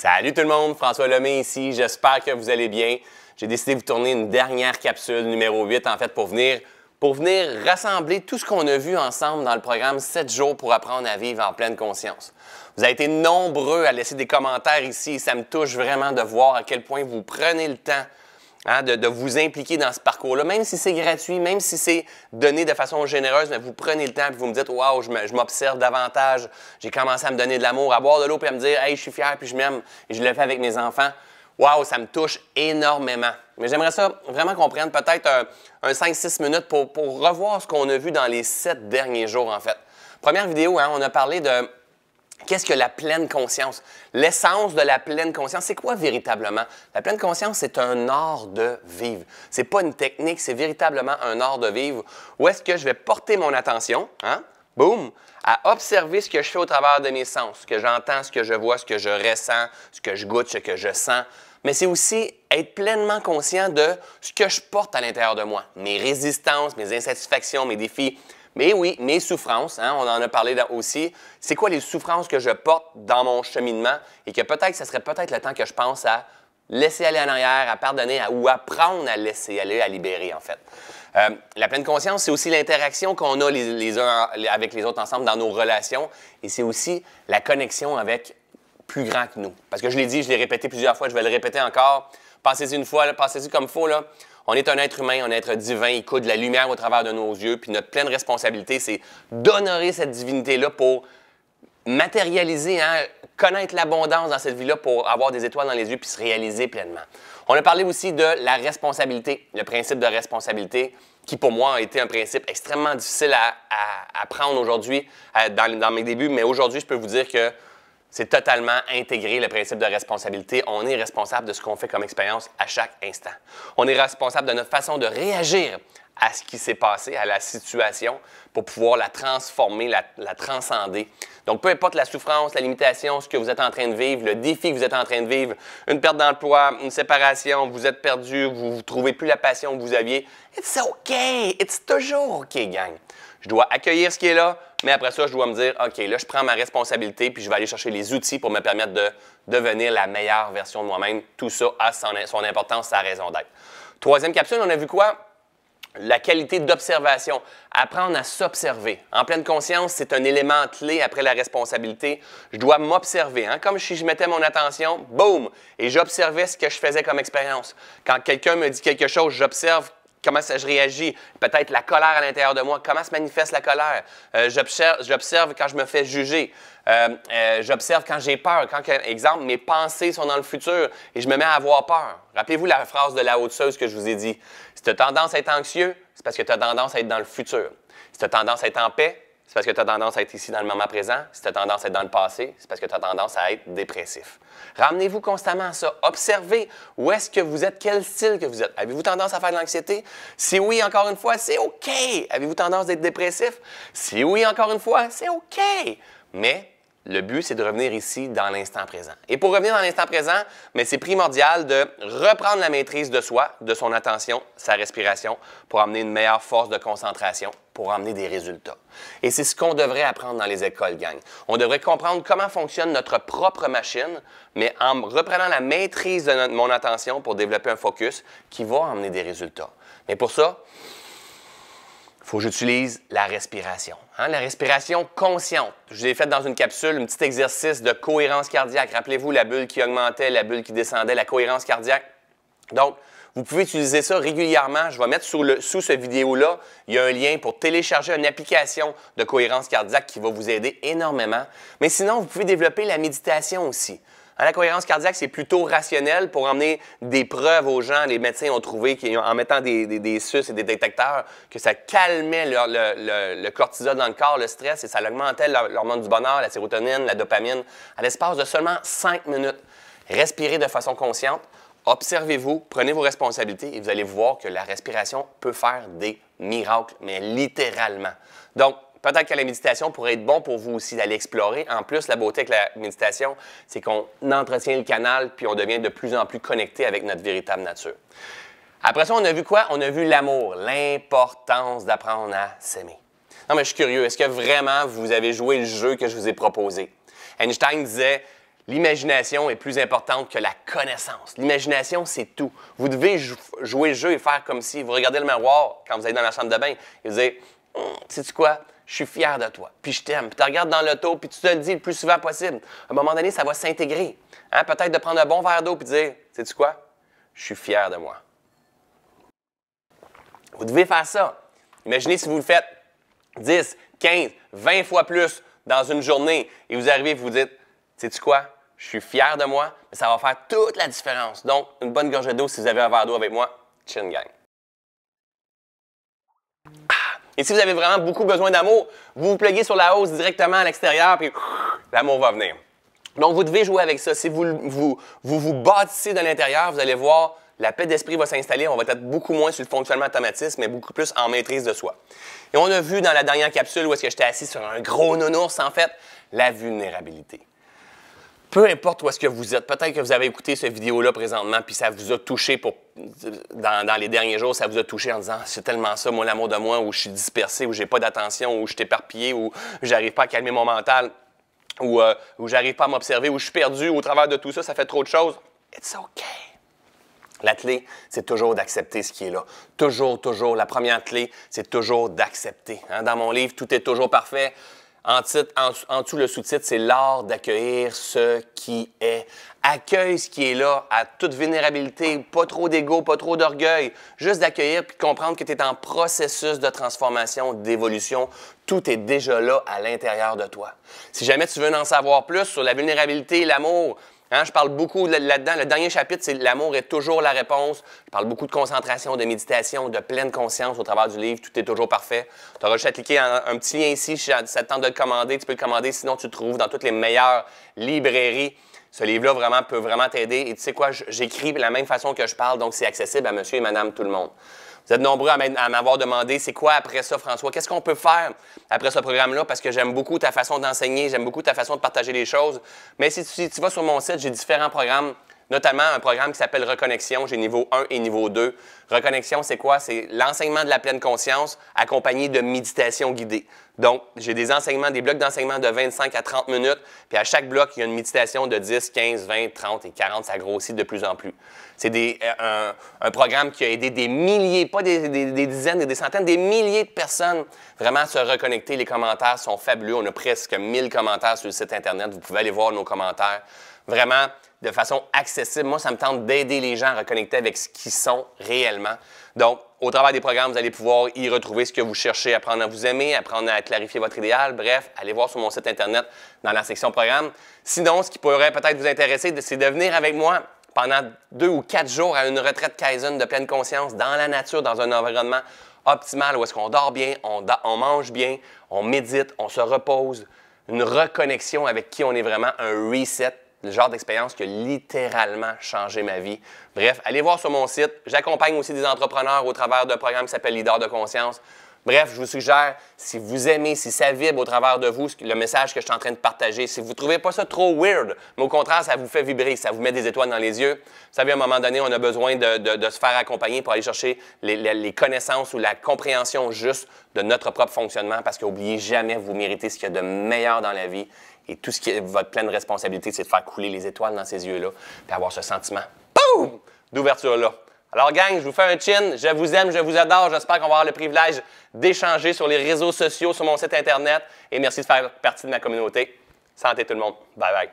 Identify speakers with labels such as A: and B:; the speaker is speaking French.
A: Salut tout le monde, François Lemay ici, j'espère que vous allez bien. J'ai décidé de vous tourner une dernière capsule, numéro 8 en fait, pour venir, pour venir rassembler tout ce qu'on a vu ensemble dans le programme 7 jours pour apprendre à vivre en pleine conscience. Vous avez été nombreux à laisser des commentaires ici et ça me touche vraiment de voir à quel point vous prenez le temps Hein, de, vous impliquer dans ce parcours-là, même si c'est gratuit, même si c'est donné de façon généreuse, mais vous prenez le temps et vous me dites Waouh, je m'observe davantage, j'ai commencé à me donner de l'amour, à boire de l'eau puis à me dire Hey, je suis fier puis je m'aime, et je le fais avec mes enfants. Waouh, ça me touche énormément. Mais j'aimerais ça vraiment qu'on prenne peut-être un, 5-6 minutes pour, revoir ce qu'on a vu dans les 7 derniers jours, en fait. Première vidéo, hein, on a parlé de Qu'est-ce que la pleine conscience? L'essence de la pleine conscience, c'est quoi véritablement? La pleine conscience, c'est un art de vivre. C'est pas une technique, c'est véritablement un art de vivre. Où est-ce que je vais porter mon attention, hein? Boom! À observer ce que je fais au travers de mes sens, ce que j'entends, ce que je vois, ce que je ressens, ce que je goûte, ce que je sens. Mais c'est aussi être pleinement conscient de ce que je porte à l'intérieur de moi, mes résistances, mes insatisfactions, mes défis, mais oui, mes souffrances, hein, on en a parlé aussi. C'est quoi les souffrances que je porte dans mon cheminement et que peut-être ce serait peut-être le temps que je pense à laisser aller en arrière, à pardonner à, ou apprendre à laisser aller, à libérer, en fait. Euh, la pleine conscience, c'est aussi l'interaction qu'on a les, uns avec les autres ensemble dans nos relations et c'est aussi la connexion avec plus grand que nous. Parce que je l'ai dit, je l'ai répété plusieurs fois, je vais le répéter encore. Pensez-y une fois, pensez-y comme il faut. Là. On est un être humain, un être divin, il coude la lumière au travers de nos yeux, puis notre pleine responsabilité, c'est d'honorer cette divinité-là pour matérialiser, hein, connaître l'abondance dans cette vie-là pour avoir des étoiles dans les yeux puis se réaliser pleinement. On a parlé aussi de la responsabilité, le principe de responsabilité qui pour moi a été un principe extrêmement difficile à, prendre aujourd'hui euh, dans, mes débuts, mais aujourd'hui je peux vous dire que c'est totalement intégré le principe de responsabilité. On est responsable de ce qu'on fait comme expérience à chaque instant. On est responsable de notre façon de réagir à ce qui s'est passé, à la situation, pour pouvoir la transformer, la, transcender. Donc, peu importe la souffrance, la limitation, ce que vous êtes en train de vivre, le défi que vous êtes en train de vivre, une perte d'emploi, une séparation, vous êtes perdu, vous ne trouvez plus la passion que vous aviez, it's OK, it's toujours OK, gang. Je dois accueillir ce qui est là, mais après ça, je dois me dire, OK, là, je prends ma responsabilité, puis je vais aller chercher les outils pour me permettre de devenir la meilleure version de moi-même. Tout ça a son, importance, sa raison d'être. Troisième capsule, on a vu quoi? La qualité d'observation, apprendre à s'observer. En pleine conscience, c'est un élément clé après la responsabilité. Je dois m'observer. Hein? Comme si je mettais mon attention, boum, et j'observais ce que je faisais comme expérience. Quand quelqu'un me dit quelque chose, j'observe comment ça, je réagis, peut-être la colère à l'intérieur de moi, comment se manifeste la colère. Euh, j'observe quand je me fais juger, euh, euh, j'observe quand j'ai peur, quand, exemple, mes pensées sont dans le futur et je me mets à avoir peur. Rappelez-vous la phrase de la haute que je vous ai dit. Si tu as tendance à être anxieux, c'est parce que tu as tendance à être dans le futur. Si tu as tendance à être en paix, c'est parce que tu as tendance à être ici dans le moment présent. Si tu as tendance à être dans le passé, c'est parce que tu as tendance à être dépressif. Ramenez-vous constamment à ça. Observez où est-ce que vous êtes, quel style que vous êtes. Avez-vous tendance à faire de l'anxiété? Si oui, encore une fois, c'est OK. Avez-vous tendance d'être dépressif? Si oui, encore une fois, c'est OK. Mais le but, c'est de revenir ici dans l'instant présent. Et pour revenir dans l'instant présent, mais c'est primordial de reprendre la maîtrise de soi, de son attention, sa respiration, pour amener une meilleure force de concentration, pour amener des résultats. Et c'est ce qu'on devrait apprendre dans les écoles, gang. On devrait comprendre comment fonctionne notre propre machine, mais en reprenant la maîtrise de mon attention pour développer un focus qui va amener des résultats. Mais pour ça, faut que j'utilise la respiration. Hein? La respiration consciente. Je l'ai fait dans une capsule, un petit exercice de cohérence cardiaque. Rappelez-vous la bulle qui augmentait, la bulle qui descendait, la cohérence cardiaque. Donc, vous pouvez utiliser ça régulièrement. Je vais mettre sous, le, sous cette vidéo-là, il y a un lien pour télécharger une application de cohérence cardiaque qui va vous aider énormément. Mais sinon, vous pouvez développer la méditation aussi la cohérence cardiaque, c'est plutôt rationnel pour emmener des preuves aux gens. Les médecins ont trouvé qu'en mettant des, des, et des détecteurs, que ça calmait le, cortisol dans le corps, le stress, et ça augmentait l'hormone du bonheur, la sérotonine, la dopamine, à l'espace de seulement 5 minutes. Respirez de façon consciente, observez-vous, prenez vos responsabilités et vous allez voir que la respiration peut faire des miracles, mais littéralement. Donc, peut-être que la méditation pourrait être bon pour vous aussi d'aller explorer. En plus, la beauté avec la méditation, c'est qu'on entretient le canal, puis on devient de plus en plus connecté avec notre véritable nature. Après ça, on a vu quoi? On a vu l'amour, l'importance d'apprendre à s'aimer. Non, mais je suis curieux, est-ce que vraiment vous avez joué le jeu que je vous ai proposé? Einstein disait, l'imagination est plus importante que la connaissance. L'imagination, c'est tout. Vous devez jouer le jeu et faire comme si vous regardez le miroir quand vous allez dans la chambre de bain et vous dites, hum, sais-tu quoi? je suis fier de toi, puis je t'aime, puis tu regardes dans l'auto, puis tu te le dis le plus souvent possible. À un moment donné, ça va s'intégrer. Hein, peut-être de prendre un bon verre d'eau, puis dire, sais-tu quoi? Je suis fier de moi. Vous devez faire ça. Imaginez si vous le faites 10, 15, 20 fois plus dans une journée et vous arrivez et vous dites, sais-tu quoi? Je suis fier de moi, mais ça va faire toute la différence. Donc, une bonne gorgée d'eau si vous avez un verre d'eau avec moi. Chin gang. Et si vous avez vraiment beaucoup besoin d'amour, vous vous pluguez sur la hausse directement à l'extérieur, puis l'amour va venir. Donc, vous devez jouer avec ça. Si vous vous, vous, vous bâtissez de l'intérieur, vous allez voir, la paix d'esprit va s'installer. On va être beaucoup moins sur le fonctionnement automatisme, mais beaucoup plus en maîtrise de soi. Et on a vu dans la dernière capsule où est-ce que j'étais assis sur un gros nounours, en fait, la vulnérabilité peu importe où est-ce que vous êtes, peut-être que vous avez écouté cette vidéo-là présentement, puis ça vous a touché pour, dans, les derniers jours, ça vous a touché en disant c'est tellement ça, moi, l'amour de moi, où je suis dispersé, où j'ai pas d'attention, où je suis éparpillé, où j'arrive pas à calmer mon mental, euh, où, j'arrive pas à m'observer, où je suis perdu, au travers de tout ça, ça fait trop de choses. It's OK. La clé, c'est toujours d'accepter ce qui est là. Toujours, toujours. La première clé, c'est toujours d'accepter. Hein. Dans mon livre, tout est toujours parfait. En, titre, dessous, le sous-titre, c'est l'art d'accueillir ce qui est. Accueille ce qui est là à toute vulnérabilité, pas trop d'ego, pas trop d'orgueil. Juste d'accueillir puis comprendre que tu es en processus de transformation, d'évolution. Tout est déjà là à l'intérieur de toi. Si jamais tu veux en savoir plus sur la vulnérabilité et l'amour, Hein, je parle beaucoup là-dedans. Le dernier chapitre, c'est L'amour est toujours la réponse. Je parle beaucoup de concentration, de méditation, de pleine conscience au travers du livre. Tout est toujours parfait. Tu auras juste à cliquer un, petit lien ici. ça te tente de le commander, tu peux le commander. Sinon, tu le trouves dans toutes les meilleures librairies. Ce livre-là vraiment peut vraiment t'aider. Et tu sais quoi, j'écris de la même façon que je parle, donc c'est accessible à monsieur et madame tout le monde. Vous êtes nombreux à m'avoir demandé c'est quoi après ça, François? Qu'est-ce qu'on peut faire après ce programme-là? Parce que j'aime beaucoup ta façon d'enseigner, j'aime beaucoup ta façon de partager les choses. Mais si tu, vas sur mon site, j'ai différents programmes notamment un programme qui s'appelle Reconnexion. J'ai niveau 1 et niveau 2. Reconnexion, c'est quoi? C'est l'enseignement de la pleine conscience accompagné de méditation guidée. Donc, j'ai des enseignements, des blocs d'enseignement de 25 à 30 minutes, puis à chaque bloc, il y a une méditation de 10, 15, 20, 30 et 40, ça grossit de plus en plus. C'est euh, un, programme qui a aidé des milliers, pas des, des dizaines et des centaines, des milliers de personnes vraiment à se reconnecter. Les commentaires sont fabuleux. On a presque 1000 commentaires sur le site Internet. Vous pouvez aller voir nos commentaires. Vraiment, de façon accessible. Moi, ça me tente d'aider les gens à reconnecter avec ce qu'ils sont réellement. Donc, au travers des programmes, vous allez pouvoir y retrouver ce que vous cherchez, apprendre à vous aimer, apprendre à clarifier votre idéal. Bref, allez voir sur mon site Internet dans la section programme. Sinon, ce qui pourrait peut-être vous intéresser, c'est de venir avec moi pendant deux ou quatre jours à une retraite Kaizen de pleine conscience dans la nature, dans un environnement optimal où est-ce qu'on dort bien, on, on mange bien, on médite, on se repose, une reconnexion avec qui on est vraiment, un reset le genre d'expérience qui a littéralement changé ma vie. Bref, allez voir sur mon site. J'accompagne aussi des entrepreneurs au travers d'un programme qui s'appelle Leader de conscience. Bref, je vous suggère, si vous aimez, si ça vibre au travers de vous, le message que je suis en train de partager, si vous ne trouvez pas ça trop weird, mais au contraire, ça vous fait vibrer, ça vous met des étoiles dans les yeux, vous savez, à un moment donné, on a besoin de, se faire accompagner pour aller chercher les, les, connaissances ou la compréhension juste de notre propre fonctionnement, parce qu'oubliez jamais, vous méritez ce qu'il y a de meilleur dans la vie et tout ce qui est votre pleine responsabilité, c'est de faire couler les étoiles dans ces yeux-là, puis avoir ce sentiment, d'ouverture-là. Alors, gang, je vous fais un chin. Je vous aime, je vous adore. J'espère qu'on va avoir le privilège d'échanger sur les réseaux sociaux, sur mon site Internet. Et merci de faire partie de ma communauté. Santé tout le monde. Bye bye.